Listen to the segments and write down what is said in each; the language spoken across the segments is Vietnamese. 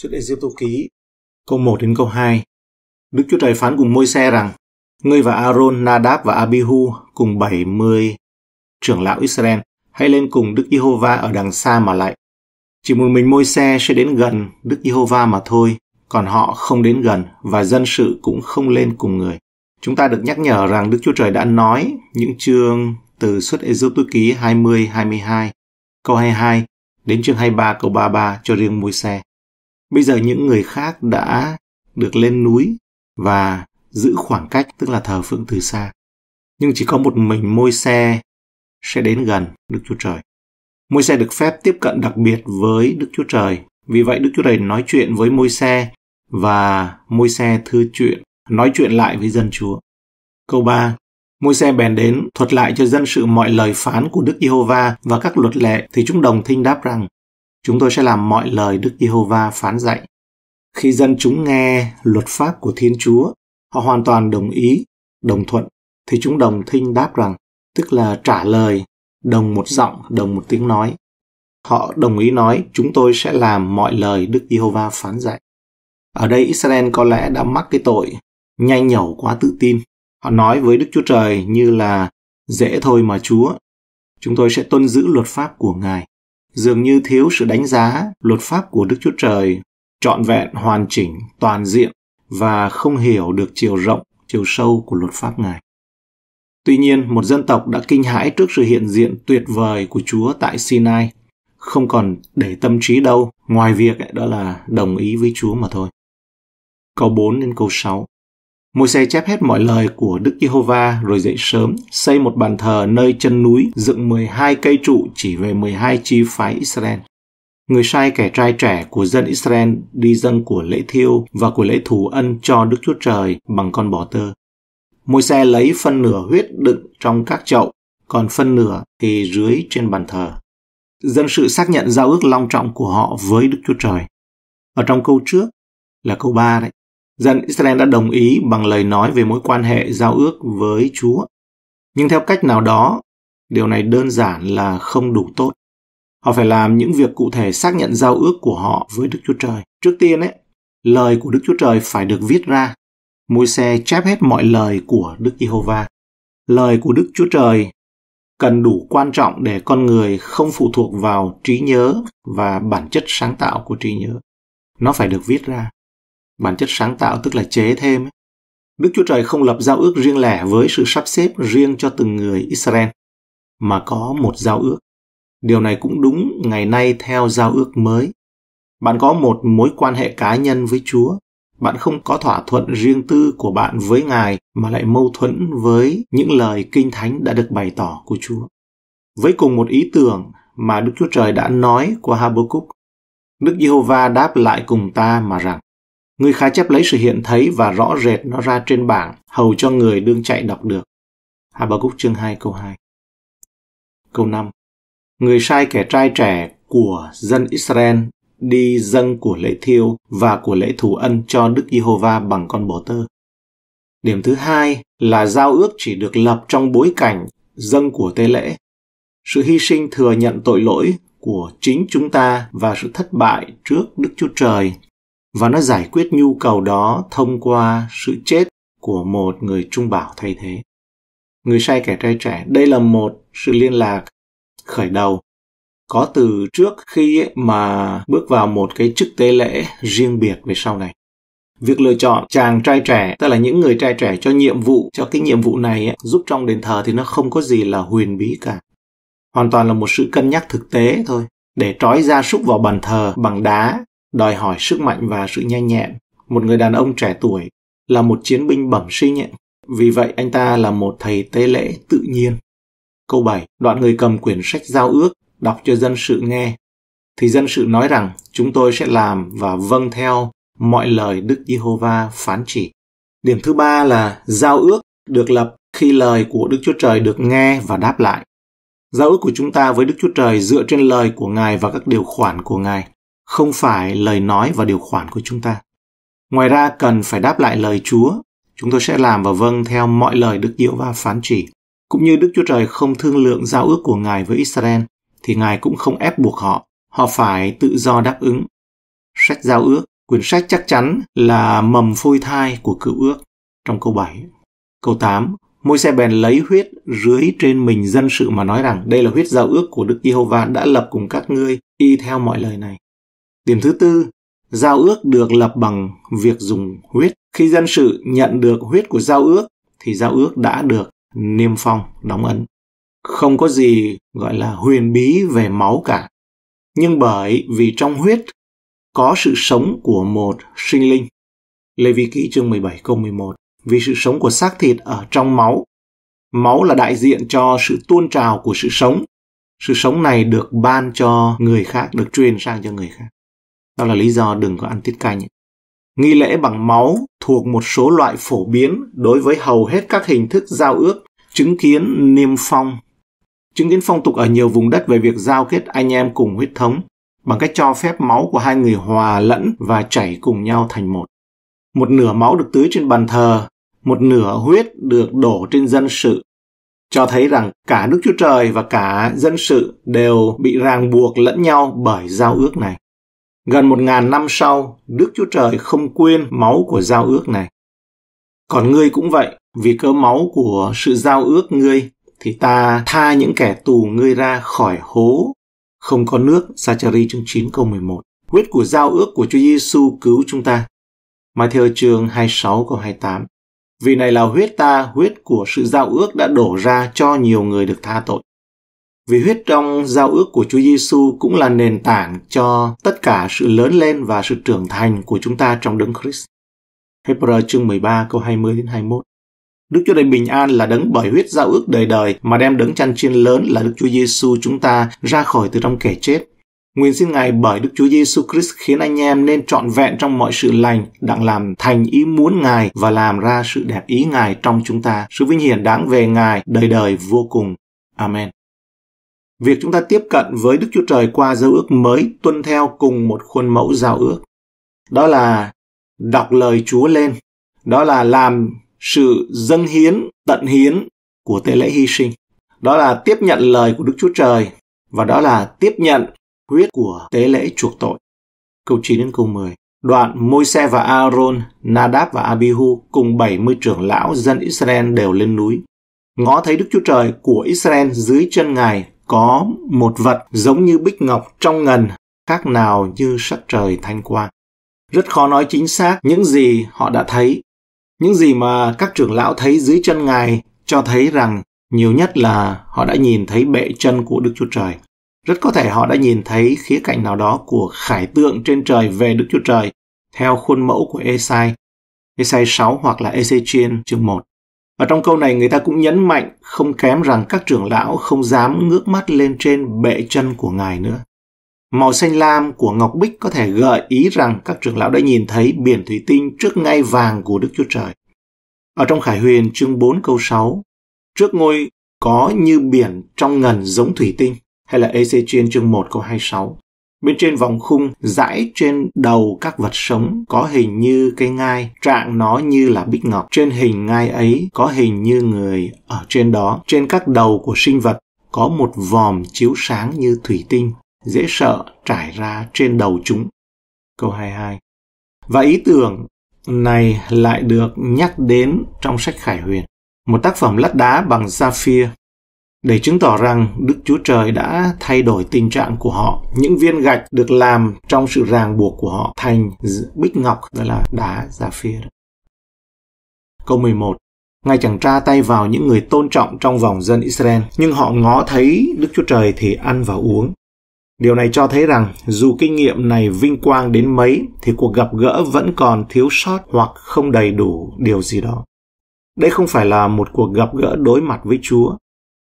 Suốt Ê Diêu Tô Ký, câu 1 đến câu 2. Đức Chúa Trời phán cùng môi xe rằng, Ngươi và Aaron, Nadab và Abihu cùng 70 trưởng lão Israel hãy lên cùng Đức Giê-hô-va ở đằng xa mà lại. Chỉ một mình môi xe sẽ đến gần Đức Giê-hô-va mà thôi, còn họ không đến gần và dân sự cũng không lên cùng người. Chúng ta được nhắc nhở rằng Đức Chúa Trời đã nói những chương từ xuất Ê Dô Tư Ký 20-22, câu 22 đến chương 23 câu 33 cho riêng môi xe. Bây giờ những người khác đã được lên núi và giữ khoảng cách, tức là thờ phượng từ xa. Nhưng chỉ có một mình môi xe sẽ đến gần Đức Chúa Trời. Môi xe được phép tiếp cận đặc biệt với Đức Chúa Trời. Vì vậy Đức Chúa Trời nói chuyện với môi xe và môi xe thưa chuyện, nói chuyện lại với dân Chúa. Câu 3. Môi xe bèn đến thuật lại cho dân sự mọi lời phán của Đức Giê-hô-va và các luật lệ thì chúng đồng thinh đáp rằng Chúng tôi sẽ làm mọi lời Đức Giê-hô-va phán dạy. Khi dân chúng nghe luật pháp của Thiên Chúa, họ hoàn toàn đồng ý, đồng thuận, thì chúng đồng thinh đáp rằng, tức là trả lời, đồng một giọng, đồng một tiếng nói. Họ đồng ý nói, chúng tôi sẽ làm mọi lời Đức Giê-hô-va phán dạy. Ở đây Israel có lẽ đã mắc cái tội nhanh nhẩu quá tự tin. Họ nói với Đức Chúa Trời như là dễ thôi mà Chúa, chúng tôi sẽ tuân giữ luật pháp của Ngài dường như thiếu sự đánh giá luật pháp của Đức Chúa Trời trọn vẹn hoàn chỉnh, toàn diện và không hiểu được chiều rộng, chiều sâu của luật pháp Ngài. Tuy nhiên, một dân tộc đã kinh hãi trước sự hiện diện tuyệt vời của Chúa tại Sinai, không còn để tâm trí đâu, ngoài việc đó là đồng ý với Chúa mà thôi. Câu 4 đến câu 6 Môi-se chép hết mọi lời của Đức Giê-hô-va rồi dậy sớm, xây một bàn thờ nơi chân núi, dựng 12 cây trụ chỉ về 12 chi phái Israel. Người sai kẻ trai trẻ của dân Israel đi dâng của lễ thiêu và của lễ thù ân cho Đức Chúa Trời bằng con bò tơ. Môi-se lấy phân nửa huyết đựng trong các chậu, còn phân nửa thì dưới trên bàn thờ. Dân sự xác nhận giao ước long trọng của họ với Đức Chúa Trời. Ở trong câu trước, là câu 3 đấy, Dân Israel đã đồng ý bằng lời nói về mối quan hệ giao ước với Chúa. Nhưng theo cách nào đó, điều này đơn giản là không đủ tốt. Họ phải làm những việc cụ thể xác nhận giao ước của họ với Đức Chúa Trời. Trước tiên, ấy, lời của Đức Chúa Trời phải được viết ra. Môi xe chép hết mọi lời của Đức Giê-hô-va. Lời của Đức Chúa Trời cần đủ quan trọng để con người không phụ thuộc vào trí nhớ và bản chất sáng tạo của trí nhớ. Nó phải được viết ra. Bản chất sáng tạo tức là chế thêm. Đức Chúa Trời không lập giao ước riêng lẻ với sự sắp xếp riêng cho từng người Israel, mà có một giao ước. Điều này cũng đúng ngày nay theo giao ước mới. Bạn có một mối quan hệ cá nhân với Chúa, bạn không có thỏa thuận riêng tư của bạn với Ngài mà lại mâu thuẫn với những lời kinh thánh đã được bày tỏ của Chúa. Với cùng một ý tưởng mà Đức Chúa Trời đã nói qua Habakkuk, Đức Giê-hô-va đáp lại cùng ta mà rằng: Người khá chép lấy sự hiện thấy và rõ rệt nó ra trên bảng, hầu cho người đương chạy đọc được. Habakkuk chương 2 câu 2 Câu 5 Người sai kẻ trai trẻ của dân Israel đi dâng của lễ thiêu và của lễ thù ân cho Đức Giê-hô-va bằng con bò tơ. Điểm thứ hai là giao ước chỉ được lập trong bối cảnh dâng của tế lễ. Sự hy sinh thừa nhận tội lỗi của chính chúng ta và sự thất bại trước Đức Chúa Trời và nó giải quyết nhu cầu đó thông qua sự chết của một người trung bảo thay thế. Người say kẻ trai trẻ, đây là một sự liên lạc khởi đầu có từ trước khi mà bước vào một cái chức tế lễ riêng biệt về sau này. Việc lựa chọn chàng trai trẻ, tức là những người trai trẻ cho nhiệm vụ, cho cái nhiệm vụ này ấy, giúp trong đền thờ thì nó không có gì là huyền bí cả. Hoàn toàn là một sự cân nhắc thực tế thôi. Để trói gia súc vào bàn thờ bằng đá đòi hỏi sức mạnh và sự nhanh nhẹn. Một người đàn ông trẻ tuổi là một chiến binh bẩm sinh ấy. Vì vậy anh ta là một thầy tế lễ tự nhiên. Câu 7. Đoạn người cầm quyển sách giao ước đọc cho dân sự nghe. Thì dân sự nói rằng chúng tôi sẽ làm và vâng theo mọi lời Đức Giê-hô-va phán chỉ. Điểm thứ ba là giao ước được lập khi lời của Đức Chúa Trời được nghe và đáp lại. Giao ước của chúng ta với Đức Chúa Trời dựa trên lời của Ngài và các điều khoản của Ngài không phải lời nói và điều khoản của chúng ta. Ngoài ra cần phải đáp lại lời Chúa, chúng tôi sẽ làm và vâng theo mọi lời Đức Diệu Va phán chỉ. Cũng như Đức Chúa Trời không thương lượng giao ước của Ngài với Israel, thì Ngài cũng không ép buộc họ, họ phải tự do đáp ứng. Sách giao ước, quyển sách chắc chắn là mầm phôi thai của cựu ước trong câu 7. Câu 8, môi xe bèn lấy huyết rưới trên mình dân sự mà nói rằng đây là huyết giao ước của Đức Giê-hô-va đã lập cùng các ngươi y theo mọi lời này. Điểm thứ tư, giao ước được lập bằng việc dùng huyết. Khi dân sự nhận được huyết của giao ước thì giao ước đã được niêm phong, đóng ấn. Không có gì gọi là huyền bí về máu cả. Nhưng bởi vì trong huyết có sự sống của một sinh linh. Lê Vi Ký chương 17 câu 11 Vì sự sống của xác thịt ở trong máu. Máu là đại diện cho sự tuôn trào của sự sống. Sự sống này được ban cho người khác, được truyền sang cho người khác. Đó là lý do đừng có ăn tiết canh. Nghi lễ bằng máu thuộc một số loại phổ biến đối với hầu hết các hình thức giao ước, chứng kiến niêm phong. Chứng kiến phong tục ở nhiều vùng đất về việc giao kết anh em cùng huyết thống bằng cách cho phép máu của hai người hòa lẫn và chảy cùng nhau thành một. Một nửa máu được tưới trên bàn thờ, một nửa huyết được đổ trên dân sự cho thấy rằng cả Đức Chúa Trời và cả dân sự đều bị ràng buộc lẫn nhau bởi giao ước này. Gần một ngàn năm sau, Đức Chúa Trời không quên máu của giao ước này. Còn ngươi cũng vậy, vì cớ máu của sự giao ước ngươi, thì ta tha những kẻ tù ngươi ra khỏi hố không có nước, Sachari chương 9 câu 11. Huyết của giao ước của Chúa Giêsu cứu chúng ta. Matthew chương 26 câu 28. Vì này là huyết ta, huyết của sự giao ước đã đổ ra cho nhiều người được tha tội. Vì huyết trong giao ước của Chúa Giêsu cũng là nền tảng cho tất cả sự lớn lên và sự trưởng thành của chúng ta trong Đấng Christ. Hebrew chương 13 câu 20 đến 21. Đức Chúa Trời bình an là đấng bởi huyết giao ước đời đời mà đem đấng chăn chiên lớn là Đức Chúa Giêsu chúng ta ra khỏi từ trong kẻ chết. Nguyện xin Ngài bởi Đức Chúa Giêsu Christ khiến anh em nên trọn vẹn trong mọi sự lành, đặng làm thành ý muốn Ngài và làm ra sự đẹp ý Ngài trong chúng ta, sự vinh hiển đáng về Ngài đời đời vô cùng. Amen. Việc chúng ta tiếp cận với Đức Chúa Trời qua giao ước mới tuân theo cùng một khuôn mẫu giao ước. Đó là đọc lời Chúa lên, đó là làm sự dân hiến, tận hiến của tế lễ hy sinh. Đó là tiếp nhận lời của Đức Chúa Trời và đó là tiếp nhận huyết của tế lễ chuộc tội. Câu 9 đến câu 10. Đoạn Môi-se và Aaron, Nadab và Abihu cùng 70 trưởng lão dân Israel đều lên núi. Ngó thấy Đức Chúa Trời của Israel dưới chân ngài có một vật giống như bích ngọc trong ngần, khác nào như sắc trời thanh quang. Rất khó nói chính xác những gì họ đã thấy. Những gì mà các trưởng lão thấy dưới chân ngài cho thấy rằng nhiều nhất là họ đã nhìn thấy bệ chân của Đức Chúa Trời. Rất có thể họ đã nhìn thấy khía cạnh nào đó của khải tượng trên trời về Đức Chúa Trời theo khuôn mẫu của Esai, Esai 6 hoặc là Ezechiel chương 1. Và trong câu này người ta cũng nhấn mạnh không kém rằng các trưởng lão không dám ngước mắt lên trên bệ chân của ngài nữa. Màu xanh lam của ngọc bích có thể gợi ý rằng các trưởng lão đã nhìn thấy biển thủy tinh trước ngay vàng của Đức Chúa Trời. Ở trong Khải Huyền chương 4 câu 6, trước ngôi có như biển trong ngần giống thủy tinh, hay là Ezechiel chương 1 câu 26. Bên trên vòng khung, dãi trên đầu các vật sống có hình như cây ngai, trạng nó như là bích ngọc. Trên hình ngai ấy có hình như người ở trên đó. Trên các đầu của sinh vật có một vòm chiếu sáng như thủy tinh, dễ sợ trải ra trên đầu chúng. Câu 22 Và ý tưởng này lại được nhắc đến trong sách Khải Huyền, một tác phẩm lát đá bằng sapphire để chứng tỏ rằng Đức Chúa Trời đã thay đổi tình trạng của họ. Những viên gạch được làm trong sự ràng buộc của họ thành bích ngọc, đó là đá giả phia. Câu 11. Ngài chẳng tra tay vào những người tôn trọng trong vòng dân Israel, nhưng họ ngó thấy Đức Chúa Trời thì ăn và uống. Điều này cho thấy rằng dù kinh nghiệm này vinh quang đến mấy thì cuộc gặp gỡ vẫn còn thiếu sót hoặc không đầy đủ điều gì đó. Đây không phải là một cuộc gặp gỡ đối mặt với Chúa,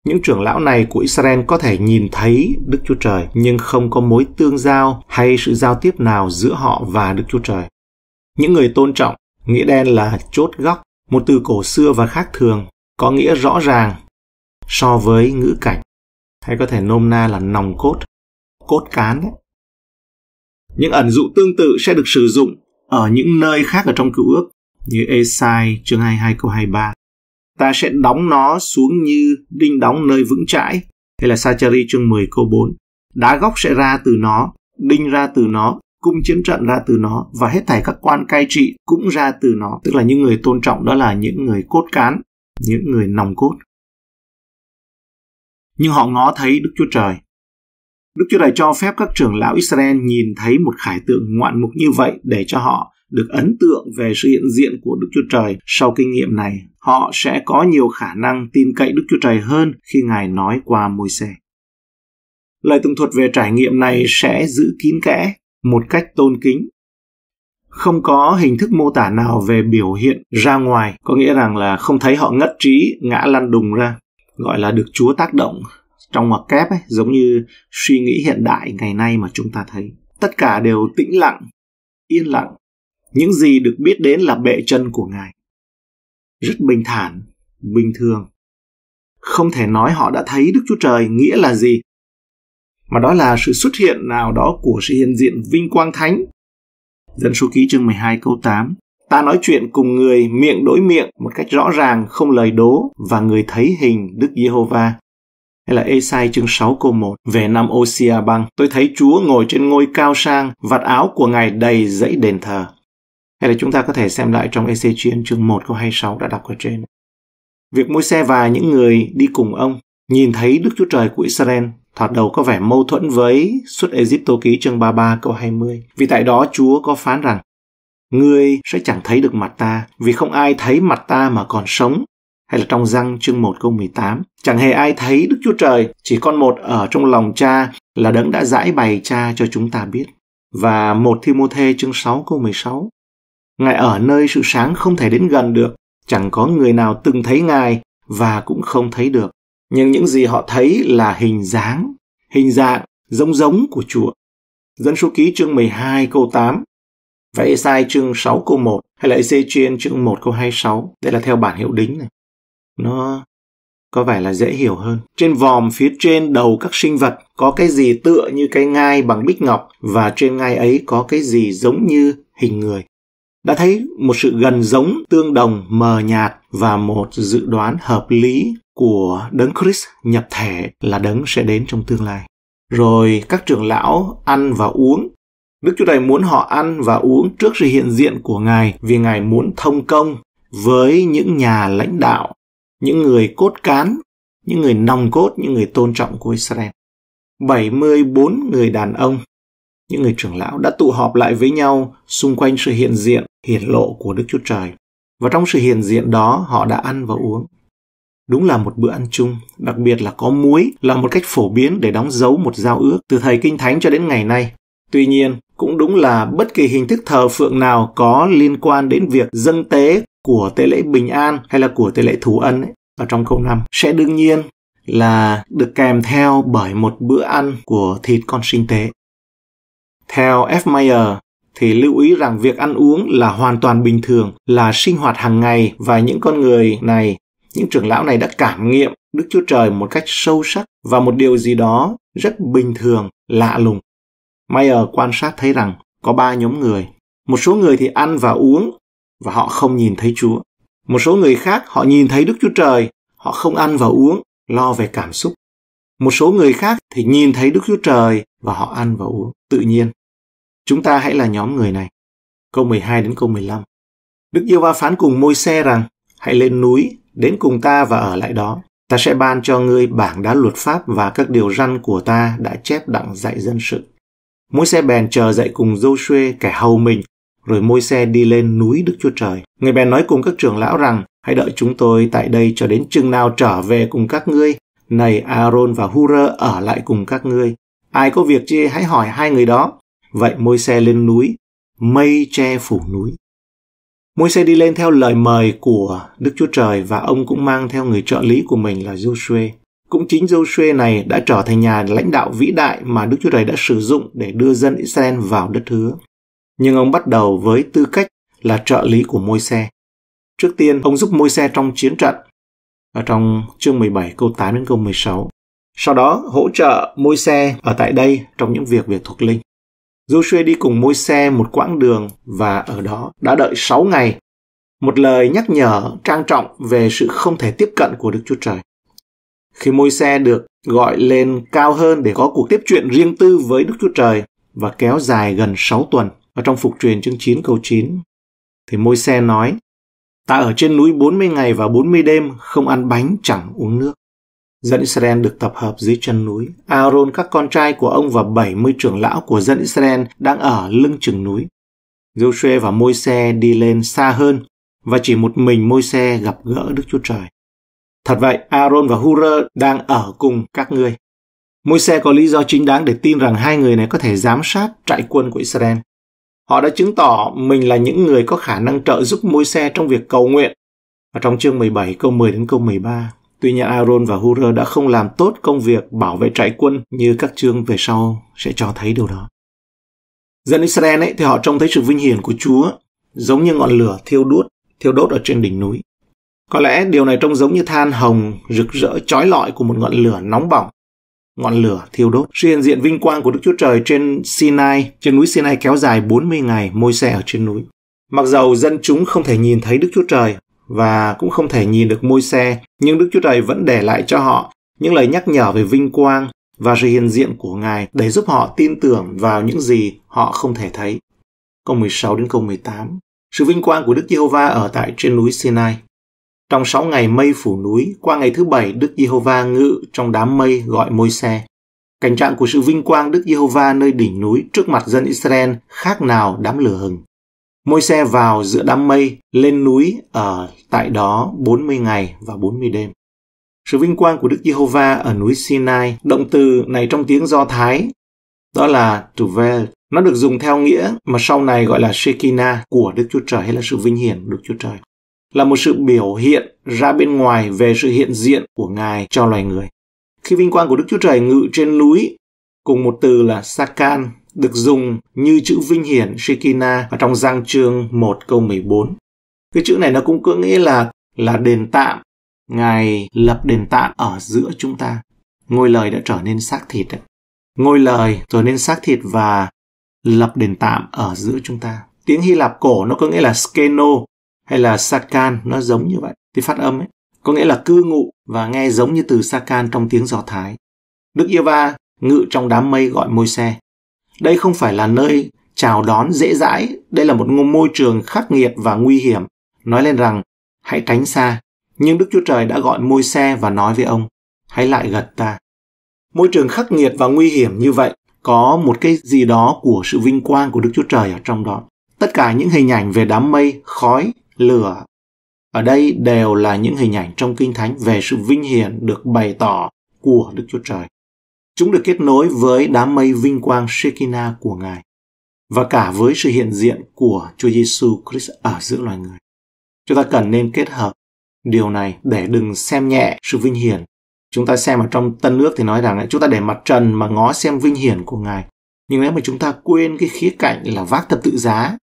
những trưởng lão này của Israel có thể nhìn thấy Đức Chúa Trời nhưng không có mối tương giao hay sự giao tiếp nào giữa họ và Đức Chúa Trời. Những người tôn trọng, nghĩa đen là chốt góc, một từ cổ xưa và khác thường, có nghĩa rõ ràng so với ngữ cảnh, hay có thể nôm na là nòng cốt, cốt cán. Đấy. Những ẩn dụ tương tự sẽ được sử dụng ở những nơi khác ở trong cựu ước như Esai chương 22 câu 23 ta sẽ đóng nó xuống như đinh đóng nơi vững chãi, hay là Sachari chương 10 câu 4. Đá góc sẽ ra từ nó, đinh ra từ nó, cung chiến trận ra từ nó và hết thảy các quan cai trị cũng ra từ nó, tức là những người tôn trọng đó là những người cốt cán, những người nòng cốt. Nhưng họ ngó thấy Đức Chúa Trời. Đức Chúa Trời cho phép các trưởng lão Israel nhìn thấy một khải tượng ngoạn mục như vậy để cho họ được ấn tượng về sự hiện diện của Đức Chúa Trời sau kinh nghiệm này, họ sẽ có nhiều khả năng tin cậy Đức Chúa Trời hơn khi Ngài nói qua môi xe. Lời tường thuật về trải nghiệm này sẽ giữ kín kẽ, một cách tôn kính. Không có hình thức mô tả nào về biểu hiện ra ngoài, có nghĩa rằng là không thấy họ ngất trí, ngã lăn đùng ra, gọi là được Chúa tác động trong ngoặc kép ấy, giống như suy nghĩ hiện đại ngày nay mà chúng ta thấy. Tất cả đều tĩnh lặng, yên lặng những gì được biết đến là bệ chân của ngài rất bình thản bình thường không thể nói họ đã thấy đức chúa trời nghĩa là gì mà đó là sự xuất hiện nào đó của sự hiện diện vinh quang thánh dân số ký chương 12 câu 8 ta nói chuyện cùng người miệng đối miệng một cách rõ ràng không lời đố và người thấy hình đức giê-hô-va hay là Esai chương 6 câu 1 về năm Osia băng tôi thấy Chúa ngồi trên ngôi cao sang vạt áo của ngài đầy dãy đền thờ hay là chúng ta có thể xem lại trong Ezechiel chương 1 câu 26 đã đọc ở trên. Việc mũi xe và những người đi cùng ông nhìn thấy Đức Chúa Trời của Israel thoạt đầu có vẻ mâu thuẫn với suốt Egypto ký chương 33 câu 20. Vì tại đó Chúa có phán rằng Ngươi sẽ chẳng thấy được mặt ta vì không ai thấy mặt ta mà còn sống. Hay là trong răng chương 1 câu 18 Chẳng hề ai thấy Đức Chúa Trời chỉ con một ở trong lòng cha là đấng đã giải bày cha cho chúng ta biết. Và một Thi-mô-thê chương 6 câu 16 Ngài ở nơi sự sáng không thể đến gần được, chẳng có người nào từng thấy Ngài và cũng không thấy được. Nhưng những gì họ thấy là hình dáng, hình dạng giống giống của Chúa. Dân số ký chương 12 câu 8 và sai chương 6 câu 1 hay là Ezechiel chương 1 câu 26. Đây là theo bản hiệu đính này. Nó có vẻ là dễ hiểu hơn. Trên vòm phía trên đầu các sinh vật có cái gì tựa như cái ngai bằng bích ngọc và trên ngai ấy có cái gì giống như hình người đã thấy một sự gần giống tương đồng mờ nhạt và một dự đoán hợp lý của đấng Chris nhập thể là đấng sẽ đến trong tương lai. Rồi các trưởng lão ăn và uống. Đức Chúa Trời muốn họ ăn và uống trước sự hiện diện của Ngài vì Ngài muốn thông công với những nhà lãnh đạo, những người cốt cán, những người nòng cốt, những người tôn trọng của Israel. 74 người đàn ông những người trưởng lão đã tụ họp lại với nhau xung quanh sự hiện diện, hiển lộ của Đức Chúa Trời. Và trong sự hiện diện đó, họ đã ăn và uống. Đúng là một bữa ăn chung, đặc biệt là có muối là một cách phổ biến để đóng dấu một giao ước từ thời Kinh Thánh cho đến ngày nay. Tuy nhiên, cũng đúng là bất kỳ hình thức thờ phượng nào có liên quan đến việc dân tế của tế lễ bình an hay là của tế lễ thú ân ấy, ở trong câu năm sẽ đương nhiên là được kèm theo bởi một bữa ăn của thịt con sinh tế. Theo F. Mayer, thì lưu ý rằng việc ăn uống là hoàn toàn bình thường, là sinh hoạt hàng ngày và những con người này, những trưởng lão này đã cảm nghiệm Đức Chúa Trời một cách sâu sắc và một điều gì đó rất bình thường, lạ lùng. Mayer quan sát thấy rằng có ba nhóm người. Một số người thì ăn và uống và họ không nhìn thấy Chúa. Một số người khác họ nhìn thấy Đức Chúa Trời, họ không ăn và uống, lo về cảm xúc. Một số người khác thì nhìn thấy Đức Chúa Trời và họ ăn và uống tự nhiên. Chúng ta hãy là nhóm người này. Câu 12 đến câu 15. Đức yêu va phán cùng môi xe rằng, hãy lên núi, đến cùng ta và ở lại đó. Ta sẽ ban cho ngươi bảng đá luật pháp và các điều răn của ta đã chép đặng dạy dân sự. Môi xe bèn chờ dậy cùng Joshua kẻ hầu mình, rồi môi xe đi lên núi Đức Chúa Trời. Người bèn nói cùng các trưởng lão rằng, hãy đợi chúng tôi tại đây cho đến chừng nào trở về cùng các ngươi. Này Aaron và Hura ở lại cùng các ngươi. Ai có việc chi hãy hỏi hai người đó, Vậy môi xe lên núi, mây che phủ núi. Môi xe đi lên theo lời mời của Đức Chúa Trời và ông cũng mang theo người trợ lý của mình là Joshua. Cũng chính Joshua này đã trở thành nhà lãnh đạo vĩ đại mà Đức Chúa Trời đã sử dụng để đưa dân Israel vào đất hứa. Nhưng ông bắt đầu với tư cách là trợ lý của môi xe. Trước tiên, ông giúp môi xe trong chiến trận ở trong chương 17 câu 8 đến câu 16. Sau đó hỗ trợ môi xe ở tại đây trong những việc việc thuộc linh. Joshua đi cùng môi xe một quãng đường và ở đó đã đợi 6 ngày. Một lời nhắc nhở trang trọng về sự không thể tiếp cận của Đức Chúa Trời. Khi môi xe được gọi lên cao hơn để có cuộc tiếp chuyện riêng tư với Đức Chúa Trời và kéo dài gần 6 tuần ở trong phục truyền chương 9 câu 9 thì môi xe nói Ta ở trên núi 40 ngày và 40 đêm không ăn bánh chẳng uống nước dân Israel được tập hợp dưới chân núi. Aaron, các con trai của ông và 70 trưởng lão của dân Israel đang ở lưng chừng núi. Joshua và môi se đi lên xa hơn và chỉ một mình môi se gặp gỡ Đức Chúa Trời. Thật vậy, Aaron và Hura đang ở cùng các ngươi. Môi se có lý do chính đáng để tin rằng hai người này có thể giám sát trại quân của Israel. Họ đã chứng tỏ mình là những người có khả năng trợ giúp môi se trong việc cầu nguyện. Và trong chương 17 câu 10 đến câu 13, Tuy nhiên Aaron và Hura đã không làm tốt công việc bảo vệ trại quân như các chương về sau sẽ cho thấy điều đó. Dân Israel ấy thì họ trông thấy sự vinh hiển của Chúa giống như ngọn lửa thiêu đốt, thiêu đốt ở trên đỉnh núi. Có lẽ điều này trông giống như than hồng rực rỡ chói lọi của một ngọn lửa nóng bỏng. Ngọn lửa thiêu đốt. Sự hiện diện vinh quang của Đức Chúa Trời trên Sinai, trên núi Sinai kéo dài 40 ngày môi xe ở trên núi. Mặc dầu dân chúng không thể nhìn thấy Đức Chúa Trời, và cũng không thể nhìn được môi xe, nhưng Đức Chúa Trời vẫn để lại cho họ những lời nhắc nhở về vinh quang và sự hiện diện của Ngài để giúp họ tin tưởng vào những gì họ không thể thấy. Câu 16 đến câu 18 Sự vinh quang của Đức Giê-hô-va ở tại trên núi Sinai Trong sáu ngày mây phủ núi, qua ngày thứ bảy Đức Giê-hô-va ngự trong đám mây gọi môi xe. Cảnh trạng của sự vinh quang Đức Giê-hô-va nơi đỉnh núi trước mặt dân Israel khác nào đám lửa hừng. Môi xe vào giữa đám mây, lên núi ở tại đó 40 ngày và 40 đêm. Sự vinh quang của Đức Giê-hô-va ở núi Sinai, động từ này trong tiếng Do Thái, đó là Tuvel. Nó được dùng theo nghĩa mà sau này gọi là Shekinah của Đức Chúa Trời hay là sự vinh hiển Đức Chúa Trời. Là một sự biểu hiện ra bên ngoài về sự hiện diện của Ngài cho loài người. Khi vinh quang của Đức Chúa Trời ngự trên núi, cùng một từ là Sakan được dùng như chữ vinh hiển Shikina ở trong giang chương 1 câu 14. Cái chữ này nó cũng có nghĩa là là đền tạm. Ngài lập đền tạm ở giữa chúng ta. Ngôi lời đã trở nên xác thịt. Ngôi lời trở nên xác thịt và lập đền tạm ở giữa chúng ta. Tiếng Hy Lạp cổ nó có nghĩa là skeno hay là sakan, nó giống như vậy. Thì phát âm ấy, có nghĩa là cư ngụ và nghe giống như từ sakan trong tiếng Do Thái. Đức Yêu Va ngự trong đám mây gọi môi xe. Đây không phải là nơi chào đón dễ dãi, đây là một môi trường khắc nghiệt và nguy hiểm. Nói lên rằng, hãy tránh xa. Nhưng Đức Chúa Trời đã gọi môi xe và nói với ông, hãy lại gật ta. Môi trường khắc nghiệt và nguy hiểm như vậy, có một cái gì đó của sự vinh quang của Đức Chúa Trời ở trong đó. Tất cả những hình ảnh về đám mây, khói, lửa, ở đây đều là những hình ảnh trong Kinh Thánh về sự vinh hiển được bày tỏ của Đức Chúa Trời. Chúng được kết nối với đám mây vinh quang Shekinah của Ngài và cả với sự hiện diện của Chúa Giêsu Christ ở giữa loài người. Chúng ta cần nên kết hợp điều này để đừng xem nhẹ sự vinh hiển. Chúng ta xem ở trong Tân Ước thì nói rằng chúng ta để mặt trần mà ngó xem vinh hiển của Ngài. Nhưng nếu mà chúng ta quên cái khía cạnh là vác thập tự giá,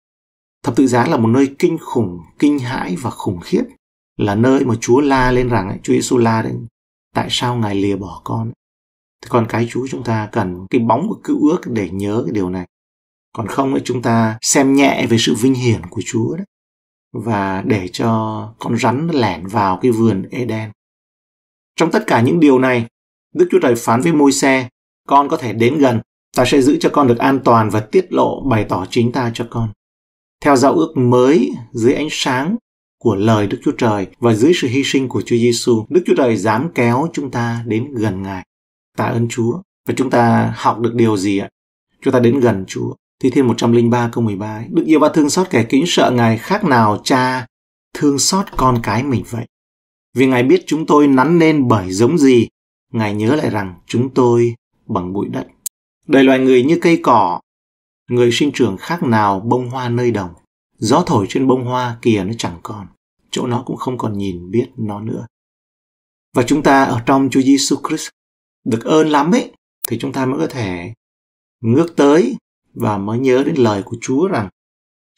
thập tự giá là một nơi kinh khủng, kinh hãi và khủng khiếp. Là nơi mà Chúa la lên rằng, Chúa Giêsu la lên, tại sao Ngài lìa bỏ con? Còn cái Chúa chúng ta cần cái bóng của cựu ước để nhớ cái điều này. Còn không thì chúng ta xem nhẹ về sự vinh hiển của Chúa đấy. Và để cho con rắn lẻn vào cái vườn Eden. Trong tất cả những điều này, Đức Chúa Trời phán với môi xe, con có thể đến gần, ta sẽ giữ cho con được an toàn và tiết lộ bày tỏ chính ta cho con. Theo giao ước mới dưới ánh sáng của lời Đức Chúa Trời và dưới sự hy sinh của Chúa Giêsu, Đức Chúa Trời dám kéo chúng ta đến gần Ngài tạ ơn Chúa và chúng ta học được điều gì ạ? Chúng ta đến gần Chúa. Thi Thiên 103 câu 13 ấy. Đức yêu và thương xót kẻ kính sợ Ngài khác nào cha thương xót con cái mình vậy. Vì Ngài biết chúng tôi nắn nên bởi giống gì, Ngài nhớ lại rằng chúng tôi bằng bụi đất. Đời loài người như cây cỏ, người sinh trưởng khác nào bông hoa nơi đồng. Gió thổi trên bông hoa kìa nó chẳng còn, chỗ nó cũng không còn nhìn biết nó nữa. Và chúng ta ở trong Chúa Giêsu Christ được ơn lắm ấy thì chúng ta mới có thể ngước tới và mới nhớ đến lời của Chúa rằng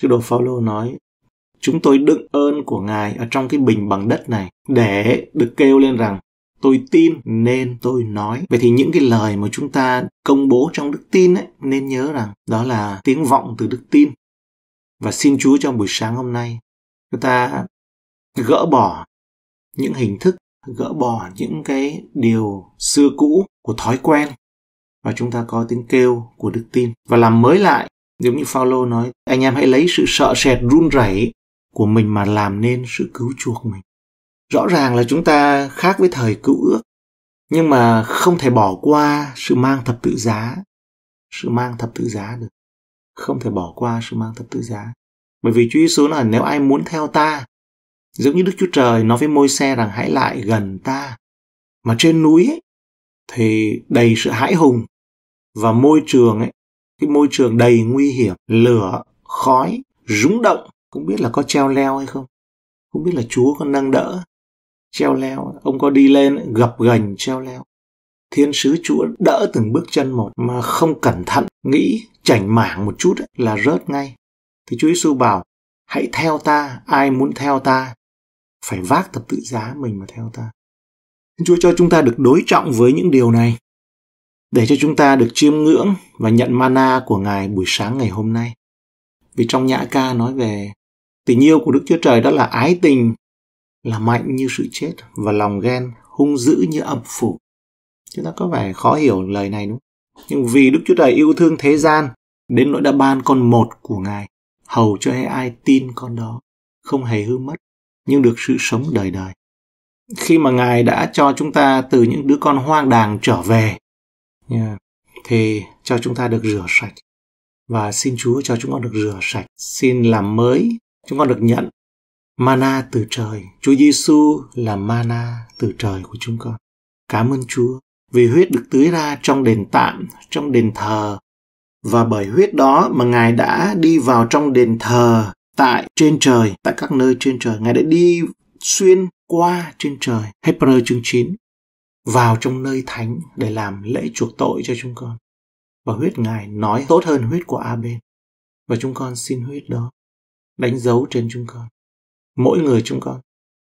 Sứ đồ Phaolô nói chúng tôi đựng ơn của Ngài ở trong cái bình bằng đất này để được kêu lên rằng tôi tin nên tôi nói. Vậy thì những cái lời mà chúng ta công bố trong đức tin ấy, nên nhớ rằng đó là tiếng vọng từ đức tin. Và xin Chúa trong buổi sáng hôm nay chúng ta gỡ bỏ những hình thức gỡ bỏ những cái điều xưa cũ của thói quen và chúng ta có tiếng kêu của đức tin và làm mới lại giống như Phaolô nói anh em hãy lấy sự sợ sệt run rẩy của mình mà làm nên sự cứu chuộc mình rõ ràng là chúng ta khác với thời cựu ước nhưng mà không thể bỏ qua sự mang thập tự giá sự mang thập tự giá được không thể bỏ qua sự mang thập tự giá bởi vì Chúa Giêsu nói nếu ai muốn theo ta Giống như Đức Chúa Trời nói với môi xe rằng hãy lại gần ta. Mà trên núi ấy, thì đầy sự hãi hùng và môi trường ấy, cái môi trường đầy nguy hiểm, lửa, khói, rúng động, không biết là có treo leo hay không. Không biết là Chúa có nâng đỡ, treo leo, ông có đi lên gập gành treo leo. Thiên sứ Chúa đỡ từng bước chân một mà không cẩn thận nghĩ chảnh mảng một chút ấy, là rớt ngay. Thì Chúa Giêsu bảo hãy theo ta, ai muốn theo ta phải vác thập tự giá mình mà theo ta. Chúa cho chúng ta được đối trọng với những điều này để cho chúng ta được chiêm ngưỡng và nhận mana của Ngài buổi sáng ngày hôm nay. Vì trong nhã ca nói về tình yêu của Đức Chúa Trời đó là ái tình là mạnh như sự chết và lòng ghen hung dữ như âm phủ. Chúng ta có vẻ khó hiểu lời này đúng không? Nhưng vì Đức Chúa Trời yêu thương thế gian đến nỗi đã ban con một của Ngài hầu cho ai tin con đó không hề hư mất nhưng được sự sống đời đời. Khi mà Ngài đã cho chúng ta từ những đứa con hoang đàng trở về, thì cho chúng ta được rửa sạch. Và xin Chúa cho chúng con được rửa sạch, xin làm mới, chúng con được nhận mana từ trời. Chúa Giêsu là mana từ trời của chúng con. Cảm ơn Chúa vì huyết được tưới ra trong đền tạm, trong đền thờ. Và bởi huyết đó mà Ngài đã đi vào trong đền thờ tại trên trời, tại các nơi trên trời. Ngài đã đi xuyên qua trên trời. Hebrew chương 9 vào trong nơi thánh để làm lễ chuộc tội cho chúng con. Và huyết Ngài nói tốt hơn huyết của Abel. Và chúng con xin huyết đó đánh dấu trên chúng con. Mỗi người chúng con